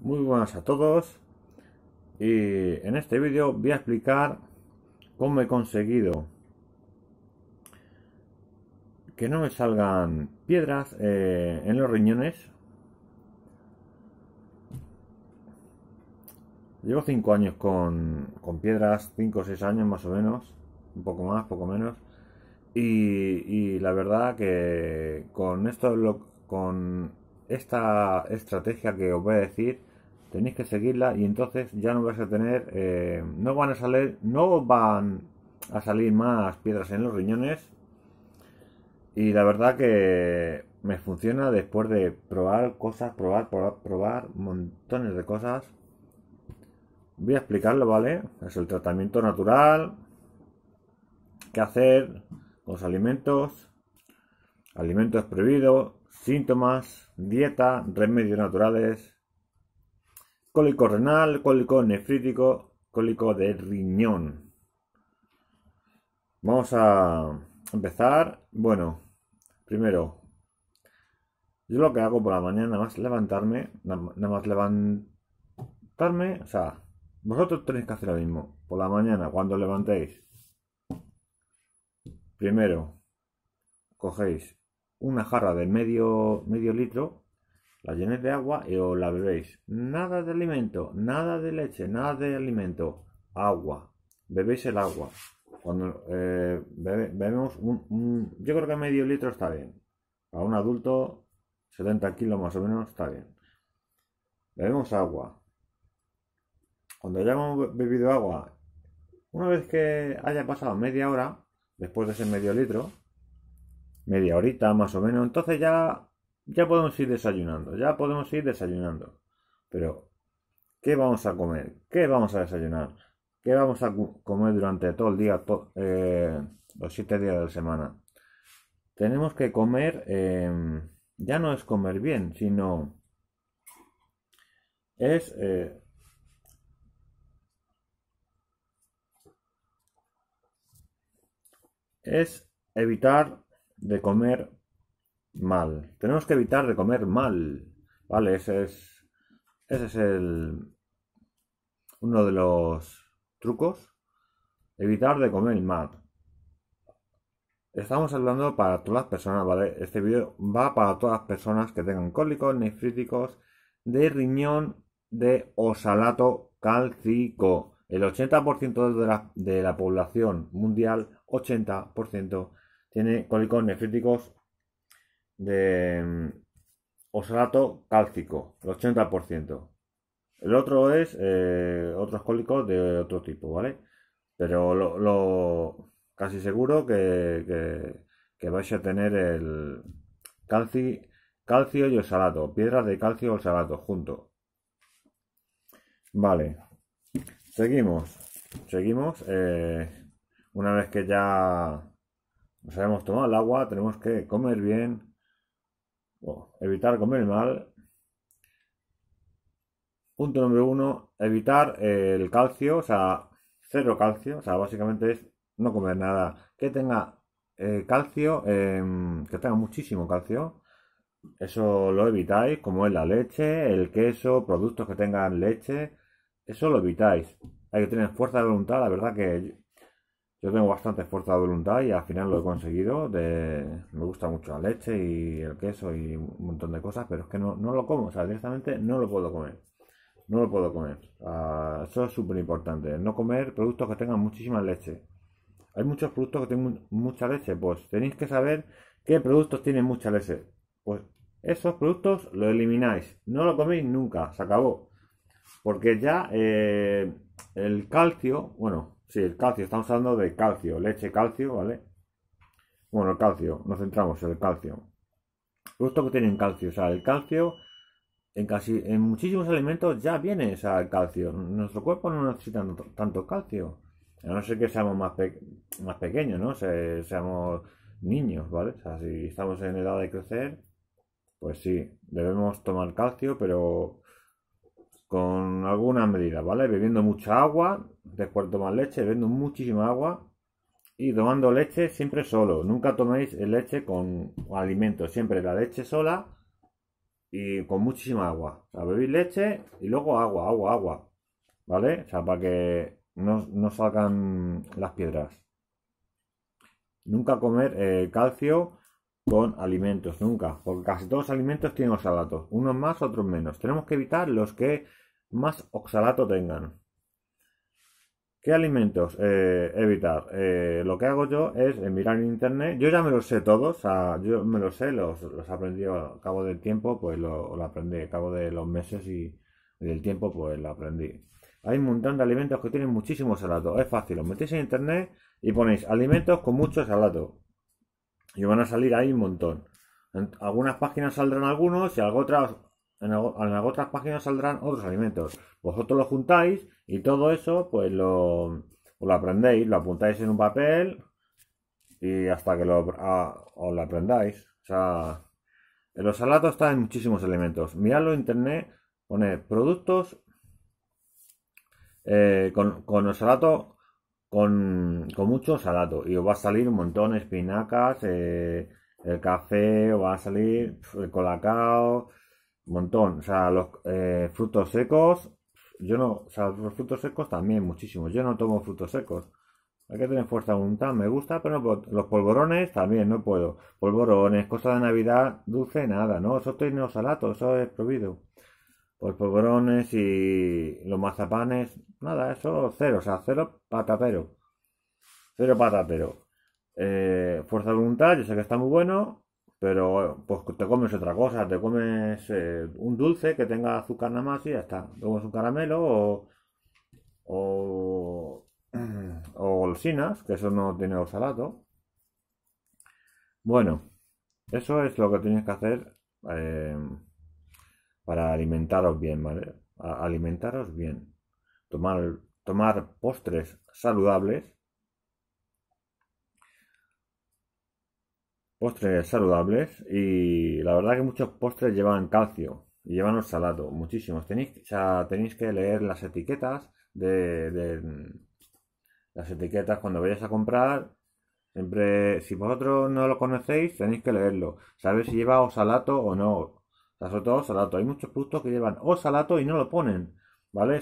Muy buenas a todos y en este vídeo voy a explicar cómo he conseguido que no me salgan piedras eh, en los riñones llevo 5 años con, con piedras 5 o 6 años más o menos un poco más, poco menos y, y la verdad que con esto con esta estrategia que os voy a decir tenéis que seguirla y entonces ya no vais a tener, eh, no van a salir, no van a salir más piedras en los riñones. Y la verdad que me funciona después de probar cosas, probar, probar, probar montones de cosas. Voy a explicarlo, ¿vale? Es el tratamiento natural, qué hacer los alimentos, alimentos prohibidos, síntomas, dieta, remedios naturales, cólico renal, cólico nefrítico, cólico de riñón. Vamos a empezar. Bueno, primero, yo lo que hago por la mañana, nada más levantarme, nada más levantarme, o sea, vosotros tenéis que hacer lo mismo. Por la mañana, cuando levantéis, primero cogéis una jarra de medio, medio litro la llenéis de agua y os la bebéis. Nada de alimento, nada de leche, nada de alimento, agua. Bebéis el agua. Cuando eh, bebemos Yo creo que medio litro está bien. Para un adulto, 70 kilos más o menos está bien. Bebemos agua. Cuando ya hemos bebido agua, una vez que haya pasado media hora, después de ese medio litro, media horita más o menos, entonces ya ya podemos ir desayunando, ya podemos ir desayunando. Pero, ¿qué vamos a comer? ¿Qué vamos a desayunar? ¿Qué vamos a comer durante todo el día, eh, los siete días de la semana? Tenemos que comer, em, ya no es comer bien, sino es... Eh, es evitar de comer mal. Tenemos que evitar de comer mal. Vale, ese es. Ese es el. Uno de los trucos. Evitar de comer mal. Estamos hablando para todas las personas, ¿vale? Este vídeo va para todas las personas que tengan cólicos, nefríticos, de riñón, de osalato cálcico. El 80% de la, de la población mundial, 80%, tiene cólicos nefríticos de mm, osalato cálcico, el 80%. El otro es eh, otros cólicos de otro tipo, ¿vale? Pero lo, casi seguro que, que, vais a tener el calci, calcio y osalato piedras de calcio y oxalato Junto Vale, seguimos, seguimos. Eh, una vez que ya nos hemos tomado el agua, tenemos que comer bien, evitar comer mal. Punto número uno, evitar eh, el calcio, o sea, cero calcio, o sea, básicamente es no comer nada que tenga eh, calcio, em, que tenga muchísimo calcio. Eso lo evitáis, como es la leche, el queso, productos que tengan leche. Eso lo evitáis. Hay que tener fuerza de voluntad, la verdad que yo tengo bastante fuerza de voluntad y al final lo he conseguido. De, me gusta mucho la leche y el queso y un montón de cosas, pero es que no, lo como, o sea, directamente no lo puedo comer. No lo puedo comer. Ah, eso es súper importante. No comer productos que tengan muchísima leche. Hay muchos productos que tienen mucha leche, pues tenéis que saber qué productos tienen mucha leche. Pues esos productos los elimináis. No lo coméis nunca, se acabó. Porque ya eh, el calcio, bueno, Sí, el calcio, estamos hablando de calcio, leche, calcio, ¿vale? Bueno, el calcio, nos centramos en el calcio. Justo que tienen calcio, o sea, el calcio en casi en muchísimos alimentos ya viene o sea, el calcio. Nuestro cuerpo no necesita tanto, calcio. A no ser que seamos más, más pequeños, ¿no? seamos niños, ¿vale? O sea, si estamos en edad de crecer, pues sí, debemos tomar calcio, pero con alguna medida, ¿vale? Bebiendo mucha agua, después tomar leche, bebiendo muchísima agua y tomando leche siempre solo. Nunca toméis leche con alimentos, siempre la leche sola y con muchísima agua. O sea, bebéis leche y luego agua, agua, agua, ¿vale? O sea, para que no, no salgan las piedras. Nunca comer eh, calcio con alimentos, nunca, porque casi todos los alimentos tienen oxalato, unos más, otros menos. Tenemos que evitar los que más oxalato tengan. ¿Qué alimentos eh, evitar? Eh, lo que hago yo es eh, mirar en internet. Yo ya me lo sé todos, yo me lo sé, los, aprendí a cabo del tiempo, pues lo, aprendí a cabo de los meses y, del tiempo, pues lo aprendí. Hay un montón de alimentos que tienen muchísimo salato. Es fácil, os metéis en internet y ponéis alimentos con mucho salato. Y van a salir ahí un montón. En algunas páginas saldrán algunos y en otras, en, otras páginas saldrán otros alimentos. Vosotros lo juntáis y todo eso, pues lo, lo aprendéis, lo apuntáis en un papel y hasta que lo, ah, os lo aprendáis. O sea, en los salatos están en muchísimos elementos. Miradlo en internet, pone productos eh, con, con el salato con, con mucho salato y os va a salir un montón de espinacas, eh, el café, os va a salir el colacao, un montón. O sea, los eh, frutos secos, yo no, o sea, los frutos secos también muchísimo Yo no tomo frutos secos. Hay que tener fuerza de voluntad, me gusta, pero los polvorones también no puedo. Polvorones, cosas de Navidad, dulce, nada, ¿no? Eso tiene salato, eso es prohibido. Pues polvorones y los mazapanes, nada, eso cero, o sea, cero patatero. Cero patatero. Eh, fuerza de voluntad, yo sé que está muy bueno, pero pues te comes otra cosa, te comes eh, un dulce que tenga azúcar nada más y ya está. Luego un caramelo o, o, o que eso no tiene salado. Bueno, eso es lo que tienes que hacer. Eh, para alimentaros bien, ¿vale? Alimentaros bien. Tomar, tomar postres saludables. Postres saludables y la verdad que muchos postres llevan calcio y llevan salado. muchísimos. Tenéis, tenéis que leer las etiquetas de, las etiquetas cuando vayáis a comprar Siempre, si vosotros no lo conocéis, tenéis que leerlo. Saber si lleva oxalato o no salato. Hay muchos productos que llevan o salato y no lo ponen, ¿vale?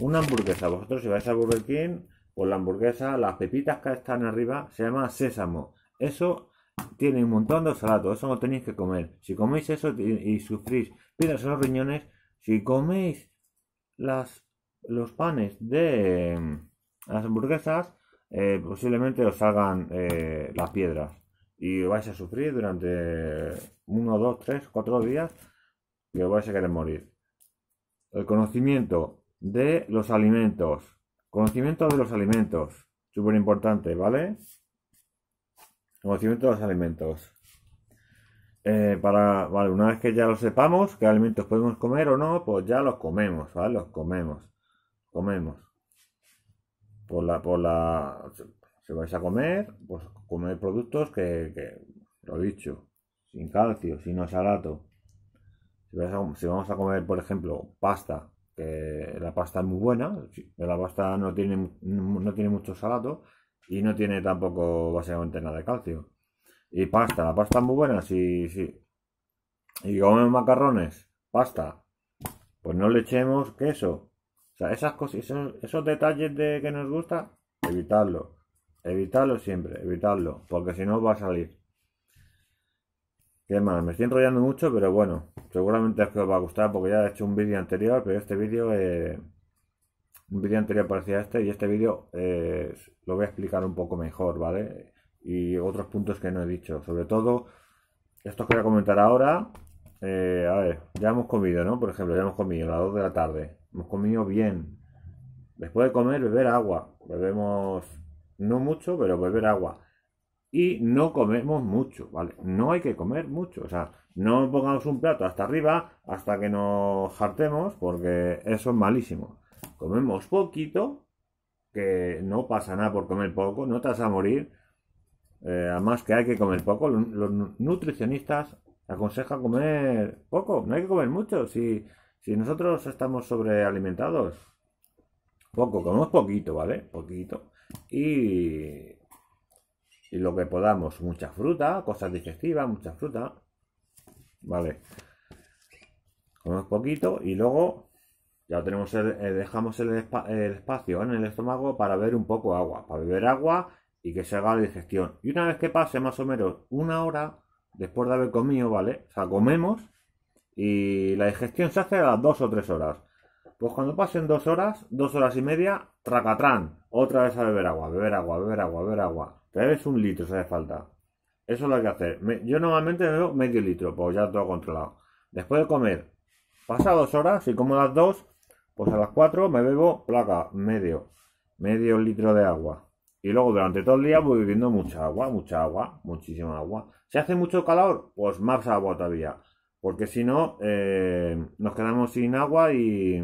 una hamburguesa. Vosotros si vais a Burger King, pues la hamburguesa, las pepitas que están arriba, se llama sésamo. Eso tiene un montón de salato. Eso no tenéis que comer. Si coméis eso y, sufrís piedras en los riñones, si coméis las, los panes de mm, las hamburguesas, eh, posiblemente os salgan eh, las piedras y vais a sufrir durante uno, dos, tres, cuatro días que vais a querer morir. El conocimiento de los alimentos. Conocimiento de los alimentos. Súper importante, ¿vale? Conocimiento de los alimentos. Eh, para, vale, una vez que ya lo sepamos, qué alimentos podemos comer o no, pues ya los comemos, ¿vale? Los comemos. Comemos. Por la, por la, si vais a comer, pues comer productos que, lo he dicho, sin calcio, sin salato Si, vamos a comer, por ejemplo, pasta, que la pasta es muy buena, la pasta no tiene, no tiene mucho salato y no tiene tampoco básicamente nada de calcio. Y pasta, la pasta es muy buena, sí, sí. Y comemos macarrones, pasta, pues no le echemos queso. O sea, esas cosas, esos, esos detalles de que nos gusta, evitarlo evitarlo siempre, evitarlo, porque si no va a salir. Qué mal, me estoy enrollando mucho, pero bueno, seguramente es que os va a gustar porque ya he hecho un vídeo anterior, pero este vídeo, eh, un vídeo anterior parecía este y este vídeo eh, lo voy a explicar un poco mejor, ¿vale? Y otros puntos que no he dicho, sobre todo esto que voy a comentar ahora, eh, a ver, ya hemos comido, ¿no? Por ejemplo, ya hemos comido a las 2 de la tarde, hemos comido bien. Después de comer, beber agua, bebemos no mucho, pero beber agua. Y no comemos mucho, ¿vale? No hay que comer mucho, o sea, no pongamos un plato hasta arriba hasta que nos hartemos, porque eso es malísimo. Comemos poquito, que no pasa nada por comer poco, no te vas a morir. Eh, además que hay que comer poco, los, nutricionistas aconsejan comer poco, no hay que comer mucho. Si, si nosotros estamos sobrealimentados, poco, comemos poquito, ¿vale? Poquito y, y lo que podamos, mucha fruta, cosas digestivas, mucha fruta, ¿vale? Comemos poquito y luego ya tenemos eh, dejamos el, el, espacio en el estómago para beber un poco de agua, para beber agua y que se haga la digestión. Y una vez que pase más o menos una hora después de haber comido, ¿vale? O sea, comemos y la digestión se hace a las dos o tres horas. Pues cuando pasen dos horas, dos horas y media, Tracatrán, otra vez a beber agua, beber agua, beber agua, beber agua. Te bebes un litro si hace falta. Eso es lo que hacer. yo normalmente bebo medio litro, pues ya todo controlado. Después de comer, pasa dos horas, si como las dos, pues a las cuatro me bebo placa, medio, medio litro de agua. Y luego durante todo el día voy bebiendo mucha agua, mucha agua, muchísima agua. Si hace mucho calor, pues más agua todavía. Porque si no, eh, nos quedamos sin agua y,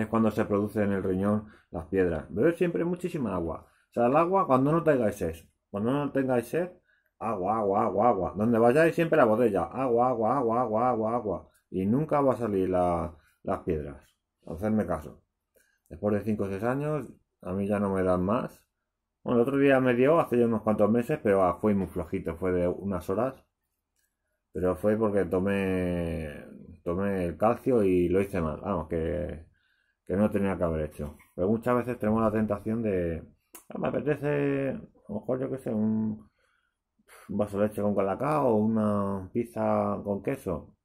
es cuando se produce en el riñón las piedras. Beber siempre muchísima agua. O sea, el agua cuando no tengáis sed. Cuando no tengáis sed, agua, agua, agua, agua. Donde vayáis siempre la botella. Agua, agua, agua, agua, agua, agua. Y nunca va a salir las piedras. Hacerme caso. Después de 5 o 6 años, a mí ya no me dan más. Bueno, el otro día me dio, hace ya unos cuantos meses, pero ah, fue muy flojito, fue de unas horas. Pero fue porque tomé, tomé el calcio y lo hice mal. Vamos, que no tenía que haber hecho. Pero muchas veces tenemos la tentación de, ah, me apetece, a mejor yo qué sé, un, vaso de leche con calacao, una pizza con queso.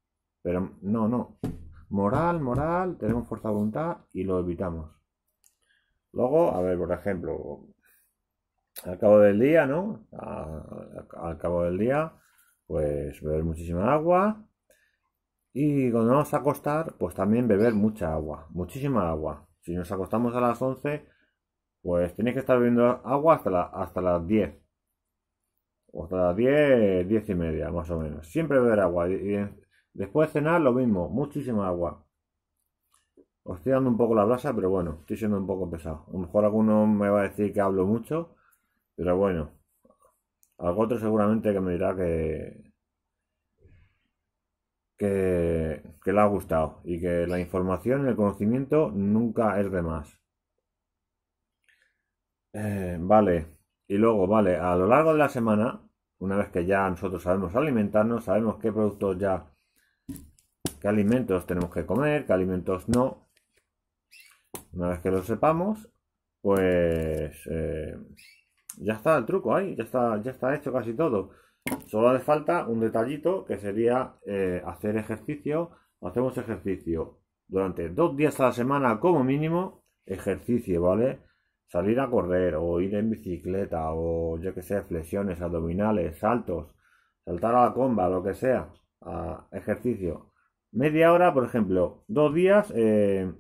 Pero no, no. Moral, moral, tenemos fuerza de voluntad y lo evitamos. Luego, a ver, por ejemplo, al cabo del día, ¿no? al cabo del día, pues beber muchísima agua, y cuando vamos a acostar, pues también beber mucha agua, muchísima agua. Si nos acostamos a las 11, pues tenéis que estar bebiendo agua hasta, la, hasta las 10. O hasta las 10, 10 y media, más o menos. Siempre beber agua. Y después de cenar, lo mismo, muchísima agua. Os estoy dando un poco la brasa, pero bueno, estoy siendo un poco pesado. A lo mejor alguno me va a decir que hablo mucho, pero bueno. Algo otro seguramente que me dirá que, que, le ha gustado y que la información, el conocimiento nunca es de más. Eh, vale, y luego, vale, a lo largo de la semana, una vez que ya nosotros sabemos alimentarnos, sabemos qué productos ya, qué alimentos tenemos que comer, qué alimentos no, una vez que lo sepamos, pues eh, ya está el truco ahí, ya está, ya está hecho casi todo. Solo hace falta un detallito que sería eh, hacer ejercicio. Hacemos ejercicio durante dos días a la semana como mínimo. Ejercicio, ¿vale? Salir a correr o ir en bicicleta o yo que sé, flexiones, abdominales, saltos, saltar a la comba, lo que sea. ejercicio. Media hora, por ejemplo, dos días, eh,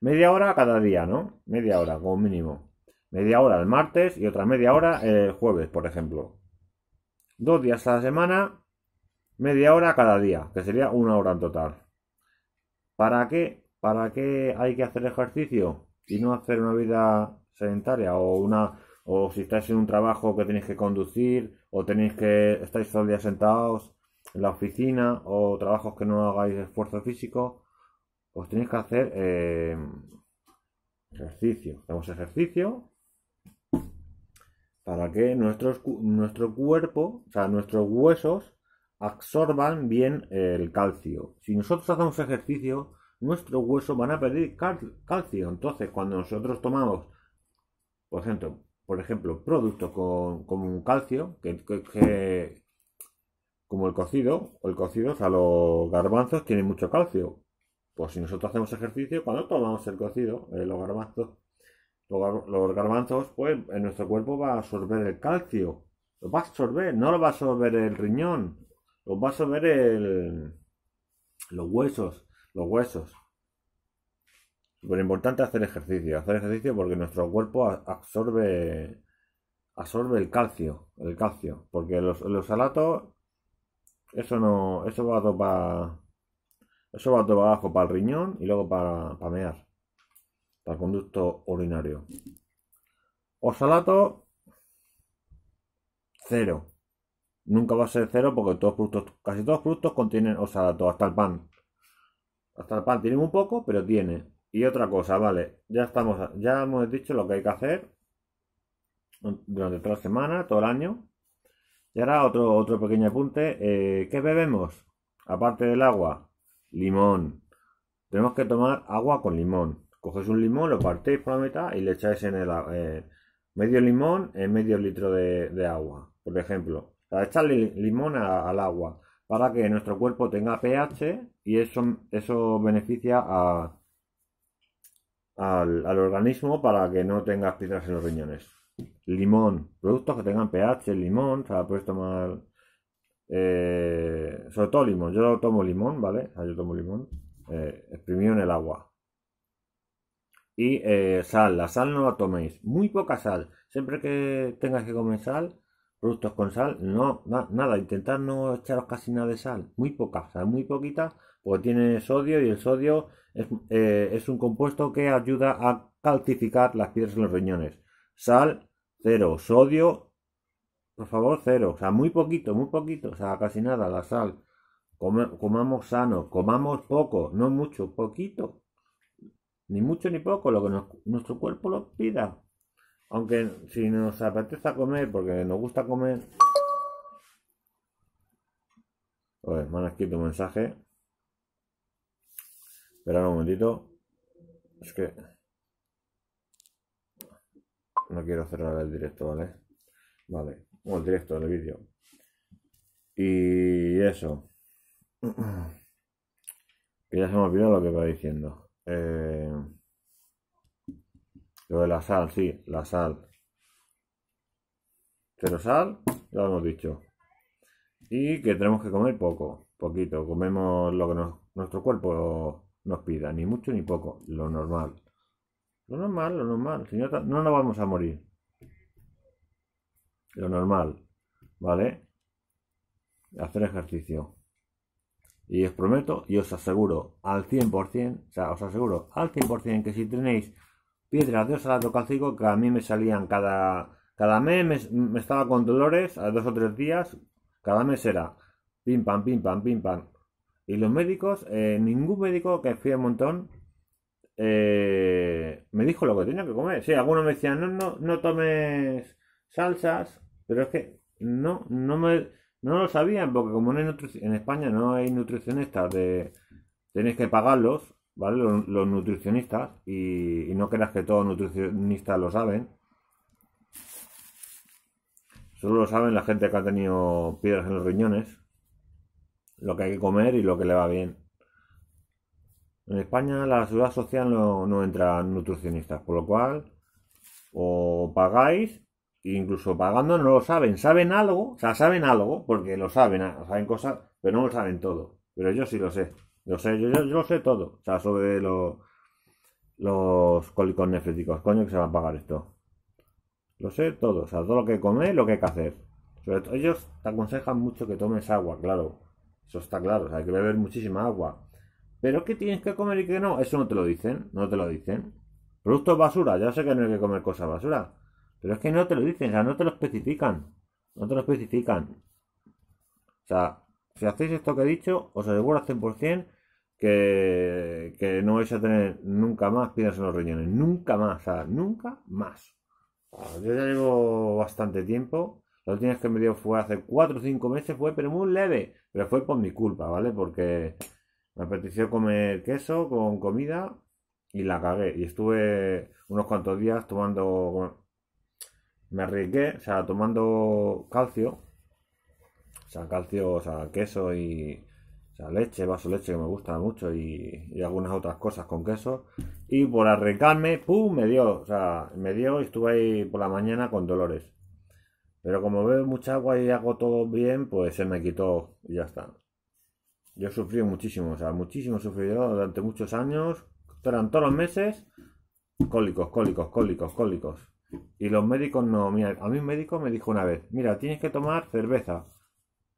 media hora cada día, ¿no? Media hora como mínimo. Media hora el martes y otra media hora el jueves, por ejemplo. Dos días a la semana, media hora cada día, que sería una hora en total. ¿Para qué? ¿Para qué hay que hacer ejercicio y no hacer una vida sedentaria o una o si estáis en un trabajo que tenéis que conducir o tenéis que estáis todo día sentados en la oficina o trabajos que no hagáis esfuerzo físico, os tenéis que hacer eh, ejercicio. Hacemos ejercicio para que nuestros, nuestro cuerpo, o sea, nuestros huesos absorban bien el calcio. Si nosotros hacemos ejercicio, nuestros huesos van a pedir calcio. Entonces, cuando nosotros tomamos, por ejemplo, por ejemplo productos con, un calcio, que, como el cocido, o el cocido, o sea, los garbanzos tienen mucho calcio. Pues si nosotros hacemos ejercicio, cuando tomamos el cocido, eh, los garbanzos los garbanzos, pues, en nuestro cuerpo va a absorber el calcio. Lo va a absorber, no lo va a absorber el riñón. Lo va a absorber el, los huesos. Los huesos. Súper importante hacer ejercicio. Hacer ejercicio porque nuestro cuerpo absorbe absorbe el calcio. El calcio. Porque los, los salatos, eso no. Eso va a topar. Eso va a topar abajo para el riñón y luego para, para mear al conducto urinario. Oxalato, cero. Nunca va a ser cero porque todos productos, casi todos los productos contienen oxalato, hasta el pan. Hasta el pan tiene un poco, pero tiene. Y otra cosa, vale, ya estamos, ya hemos dicho lo que hay que hacer durante toda la semana, todo el año. Y ahora otro, otro pequeño apunte. Eh, ¿Qué bebemos? Aparte del agua, limón. Tenemos que tomar agua con limón. Coges un limón, lo partéis por la mitad y le echáis en el eh, medio limón en medio litro de, agua, por ejemplo. O echarle limón al agua para que nuestro cuerpo tenga pH y eso, eso beneficia a, al, organismo para que no tengas piedras en los riñones. Limón, productos que tengan pH, limón, o sea, puedes tomar. Eh, sobre todo limón, yo tomo limón, ¿vale? yo tomo limón eh, exprimido en el agua. Y eh, sal, la sal no la toméis, muy poca sal. Siempre que tengáis que comer sal, productos con sal, no, nada, intentar no echaros casi nada de sal, muy poca, sal muy poquita, porque tiene sodio y el sodio eh, es, un compuesto que ayuda a calcificar las piedras en los riñones. Sal, cero, sodio, por favor, cero, o sea, muy poquito, muy poquito, o sea, casi nada, la sal. comamos sano, comamos poco, no mucho, poquito, ni mucho ni poco, lo que nuestro cuerpo lo pida. Aunque si nos apetece comer, porque nos gusta comer... Pues me han escrito un mensaje. Espera un momentito. Es que... No quiero cerrar el directo, ¿vale? Vale. o el directo, el vídeo. Y eso. Que ya se me olvidó lo que va diciendo. Eh, lo de la sal, sí, la sal. Pero sal, ya lo hemos dicho. Y que tenemos que comer poco, poquito. Comemos lo que nuestro cuerpo nos pida, ni mucho ni poco, lo normal. Lo normal, lo normal. Si no nos vamos a morir. Lo normal, ¿vale? Hacer ejercicio. Y os prometo y os aseguro al 100%, o sea, os aseguro al 100% que si tenéis piedras de salado calcico, que a mí me salían cada, cada mes, me, estaba con dolores a dos o tres días, cada mes era pim pam, pim pam, pim pam. Y los médicos, eh, ningún médico que fui un montón, eh, me dijo lo que tenía que comer. Sí, algunos me decían, no, no, no tomes salsas, pero es que no, no me no lo sabían, porque como en España no hay nutricionistas, de, tenéis que pagarlos, ¿vale? Los, nutricionistas, y, no creas que todos nutricionistas lo saben. Solo lo saben la gente que ha tenido piedras en los riñones, lo que hay que comer y lo que le va bien. En España la seguridad social no, no entra nutricionistas, por lo cual o pagáis incluso pagando no lo saben. Saben algo, o sea, saben algo, porque lo saben, ah, saben cosas, pero no lo saben todo. Pero yo sí lo sé. Lo sé, yo, lo sé todo. O sea, sobre los cólicos nefríticos. Coño, que se va a pagar esto. Lo sé todo. O sea, todo lo que comer, lo que hay que hacer. Sobre ellos te aconsejan mucho que tomes agua, claro. Eso está claro. O sea, hay que beber muchísima agua. Pero ¿qué tienes que comer y qué no? Eso no te lo dicen. No te lo dicen. Productos basura. Ya sé que no hay que comer cosas basura pero es que no te lo dicen, o sea, no te lo especifican. No te lo especifican. O sea, si hacéis esto que he dicho, os aseguro al 100% que, no vais a tener nunca más piedras en los riñones. Nunca más, o sea, nunca más. Yo ya llevo bastante tiempo. La última vez que me dio fue hace 4 o 5 meses, fue pero muy leve. Pero fue por mi culpa, ¿vale? Porque me apeteció comer queso con comida y la cagué. Y estuve unos cuantos días tomando me arriesgué, o sea, tomando calcio, o sea, calcio, o sea, queso y o sea, leche, vaso leche que me gusta mucho y, algunas otras cosas con queso. Y por arriesgarme, ¡pum! me dio, o sea, me dio y estuve ahí por la mañana con dolores. Pero como veo mucha agua y hago todo bien, pues se me quitó y ya está. Yo sufrido muchísimo, o sea, muchísimo sufrido durante muchos años, durante todos los meses, cólicos, cólicos, cólicos, cólicos. Y los médicos no, mira, a mí un médico me dijo una vez, mira, tienes que tomar cerveza.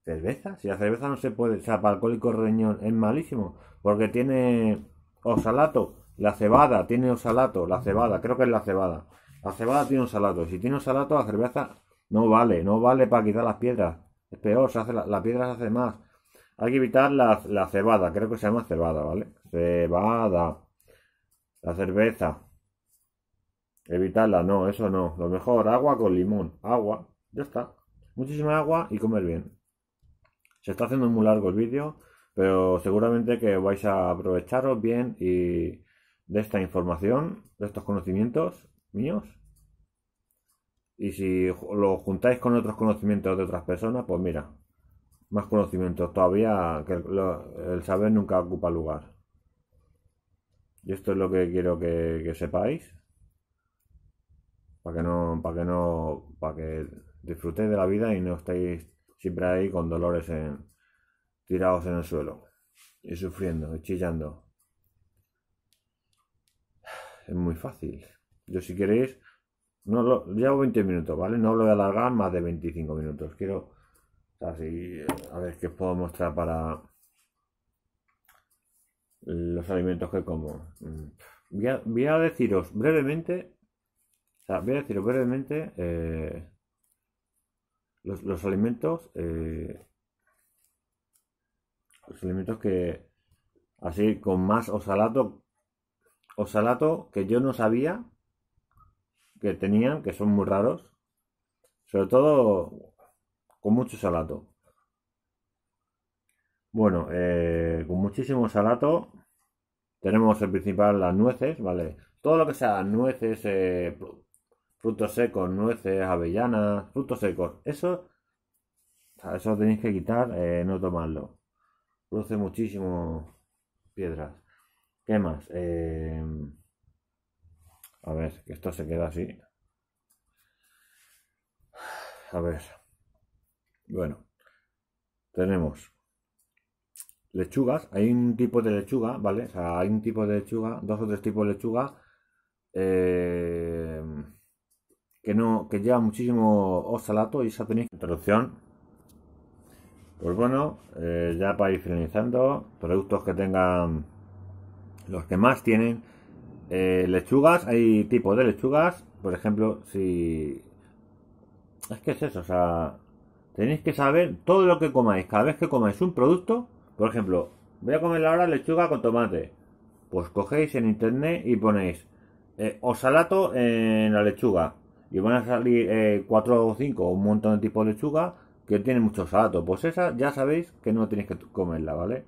¿Cerveza? Si la cerveza no se puede, o sea, para alcohólico riñón es malísimo, porque tiene oxalato, la cebada tiene oxalato, la cebada, creo que es la cebada. La cebada tiene oxalato, si tiene oxalato la cerveza no vale, no vale para quitar las piedras. Es peor, se hace la, se hace más. Hay que evitar la, la cebada, creo que se llama cebada, ¿vale? Cebada. La cerveza. Evitarla, no, eso no. Lo mejor, agua con limón. Agua, ya está. Muchísima agua y comer bien. Se está haciendo muy largo el vídeo, pero seguramente que vais a aprovecharos bien y de esta información, de estos conocimientos míos. Y si lo juntáis con otros conocimientos de otras personas, pues mira, más conocimientos todavía que el, saber nunca ocupa lugar. Y esto es lo que quiero que sepáis para que no, para que no, para que disfrutéis de la vida y no estéis siempre ahí con dolores en, tirados en el suelo y sufriendo y chillando. Es muy fácil. Yo si queréis, no lo, llevo 20 minutos, ¿vale? No lo voy a alargar más de 25 minutos. Quiero, así, a ver qué os puedo mostrar para los alimentos que como. Mm, voy a deciros brevemente voy a decir brevemente eh, los, alimentos. Eh, los alimentos que. Así con más osalato. Osalato que yo no sabía que tenían, que son muy raros. Sobre todo con mucho salato. Bueno, eh, con muchísimo salato tenemos el principal, las nueces, ¿vale? Todo lo que sea nueces, eh, frutos secos, nueces, avellanas, frutos secos. Eso, eso tenéis que quitar, eh, no tomarlo. Produce muchísimo piedras. ¿Qué más? Eh, a ver, que esto se queda así. A ver. Bueno, tenemos lechugas. Hay un tipo de lechuga, ¿vale? O sea, hay un tipo de lechuga, dos o tres tipos de lechuga. Eh, que lleva muchísimo osalato y esa tenéis introducción pues bueno eh, ya para ir finalizando productos que tengan los que más tienen eh, lechugas hay tipos de lechugas por ejemplo si es que es eso o sea tenéis que saber todo lo que comáis cada vez que comáis un producto por ejemplo voy a comer ahora lechuga con tomate pues cogéis en internet y ponéis eh, osalato en la lechuga y van a salir 4 eh, o 5 un montón de tipos de lechuga que tiene mucho salato. Pues esa ya sabéis que no tenéis que comerla, ¿vale?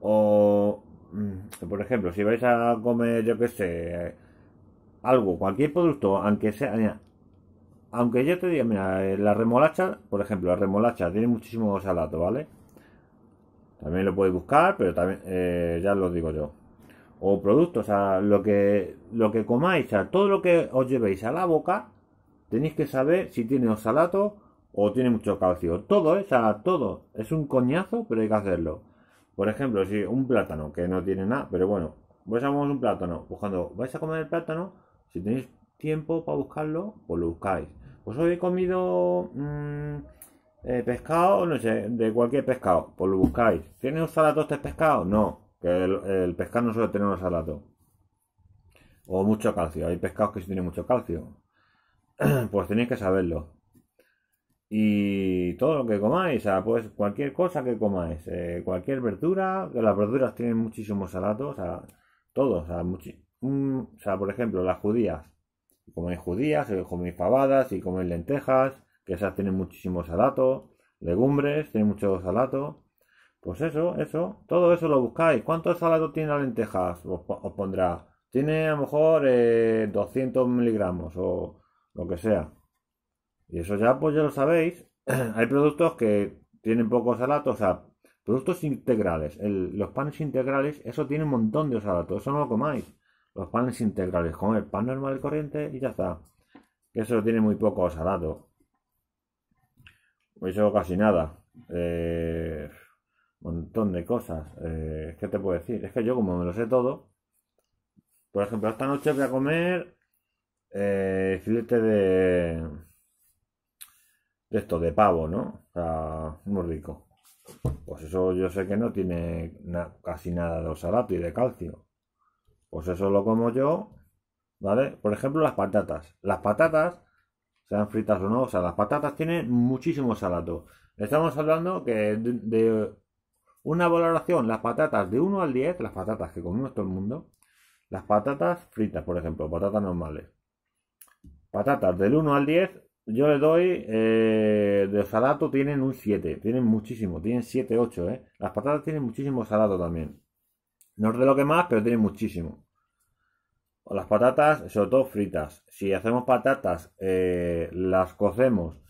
O, mm, por ejemplo, si vais a comer, yo que sé, algo, cualquier producto, aunque sea, aunque yo te diga, mira, eh, la remolacha, por ejemplo, la remolacha tiene muchísimo salato, ¿vale? También lo podéis buscar, pero también, eh, ya lo digo yo o productos, o sea, lo que, lo que comáis, o sea, todo lo que os llevéis a la boca, tenéis que saber si tiene oxalato o tiene mucho calcio. Todo, es eh, o todo. Es un coñazo, pero hay que hacerlo. Por ejemplo, si un plátano, que no tiene nada, pero bueno, vais pues a un plátano. buscando pues vais a comer el plátano, si tenéis tiempo para buscarlo, pues lo buscáis. os pues hoy he comido mm, eh, pescado, no sé, de cualquier pescado, pues lo buscáis. ¿Tiene osalato este pescado? No, que el, pescado no suele tener osalato. O mucho calcio. Hay pescados que sí tienen mucho calcio. pues tenéis que saberlo. Y todo lo que comáis, o sea, pues cualquier cosa que comáis, eh, cualquier verdura, las verduras tienen muchísimo salato, o sea, todo, o sea, por ejemplo, las judías, coméis judías, eh, coméis pavadas y coméis lentejas, que esas tienen muchísimo salato, legumbres, tienen mucho salato. Pues eso, eso, todo eso lo buscáis. ¿Cuánto salato tiene la lentejas? Os, os pondrá. Tiene a lo mejor 200 eh, miligramos o lo que sea. Y eso ya, pues ya lo sabéis. Hay productos que tienen poco salato o sea, productos integrales. los panes integrales, eso tiene un montón de salato, eso no lo comáis. Los panes integrales, con el pan normal de corriente y ya está. Eso tiene muy poco osalato. Eso casi nada. Eh, montón de cosas. que eh, ¿Qué te puedo decir? Es que yo como me lo sé todo, por ejemplo, esta noche voy a comer eh, filete de, esto, de pavo, ¿no? O sea, muy rico. Pues eso yo sé que no tiene casi nada de salato y de calcio. Pues eso lo como yo, ¿vale? Por ejemplo, las patatas. Las patatas, sean fritas o no, o sea, las patatas tienen muchísimo salato. Estamos hablando que de, de una valoración, las patatas de 1 al 10, las patatas que comemos todo el mundo, las patatas fritas, por ejemplo, patatas normales Patatas, del 1 al 10, yo le doy, eh, de salato tienen un 7, tienen muchísimo, tienen 7, 8, eh. Las patatas tienen muchísimo salato también. No es de lo que más, pero tienen muchísimo. Las patatas, sobre todo fritas. Si hacemos patatas, eh, las cocemos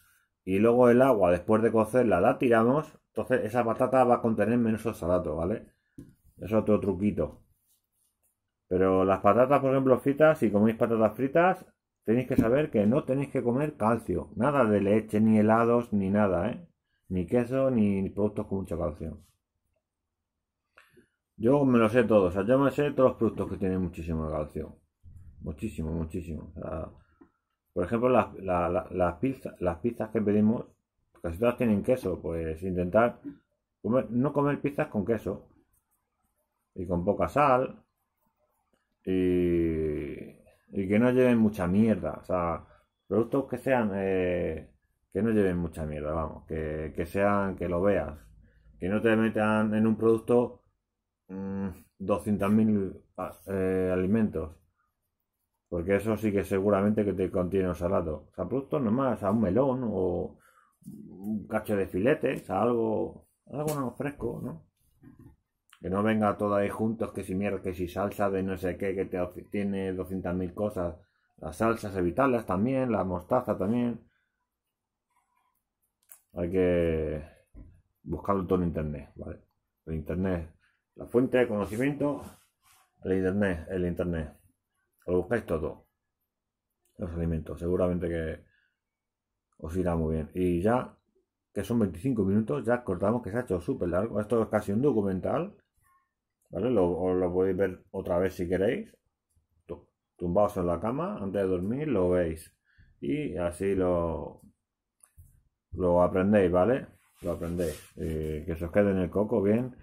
y luego el agua, después de cocerla, la tiramos, entonces esa patata va a contener menos salato, ¿vale? Es otro truquito. Pero las patatas, por ejemplo, fritas, si coméis patatas fritas, tenéis que saber que no tenéis que comer calcio. Nada de leche, ni helados, ni nada, ¿eh? Ni queso, ni productos con mucha calcio. Yo me lo sé todo. O yo me sé todos los productos que tienen muchísimo calcio. Muchísimo, muchísimo. por ejemplo, las, las, pizzas, que pedimos, casi todas tienen queso. Pues intentar no comer pizzas con queso. Y con poca sal. Y y que no lleven mucha mierda. O sea, productos que sean, eh, que no lleven mucha mierda, vamos, que, que, sean, que lo veas. Que no te metan en un producto 200.000 mm, eh, alimentos. Porque eso sí que seguramente que te contiene un salado. O sea, productos nomás, o sea, un melón o un cacho de filete, o sea, algo, algo no fresco, ¿no? Que no venga todo ahí juntos, que si mierda, que si salsa de no sé qué, que te tiene 200.000 cosas. Las salsas evitarlas también, la mostaza también. Hay que buscarlo todo en internet, ¿vale? El internet, la fuente de conocimiento, el internet, el internet. Lo buscáis todo. Los alimentos, seguramente que os irá muy bien. Y ya, que son 25 minutos, ya cortamos que se ha hecho súper largo. Esto es casi un documental. ¿vale? Lo, podéis ver otra vez si queréis. Tumbaos en la cama, antes de dormir lo veis. Y así lo, lo aprendéis, ¿vale? Lo aprendéis. Eh, que se os quede en el coco bien.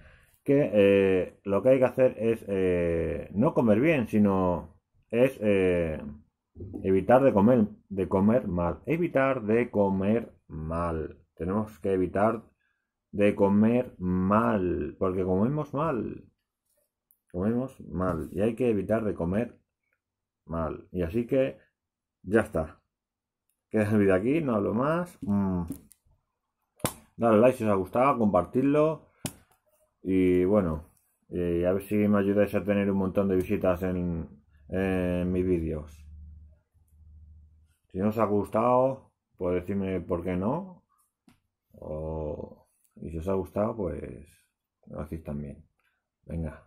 Que eh, lo que hay que hacer es eh, no comer bien, sino es evitar de comer, de comer mal. Evitar de comer mal. Tenemos que evitar de comer mal, porque comemos mal comemos mal y hay que evitar de comer mal. Y así que ya está. Queda el vídeo aquí, no hablo más. Mm. Dale like si os ha gustado, compartidlo. Y bueno, a ver si me ayudáis a tener un montón de visitas en, mis vídeos. Si no os ha gustado, pues decirme por qué no. O, y si os ha gustado, pues lo hacéis también. Venga.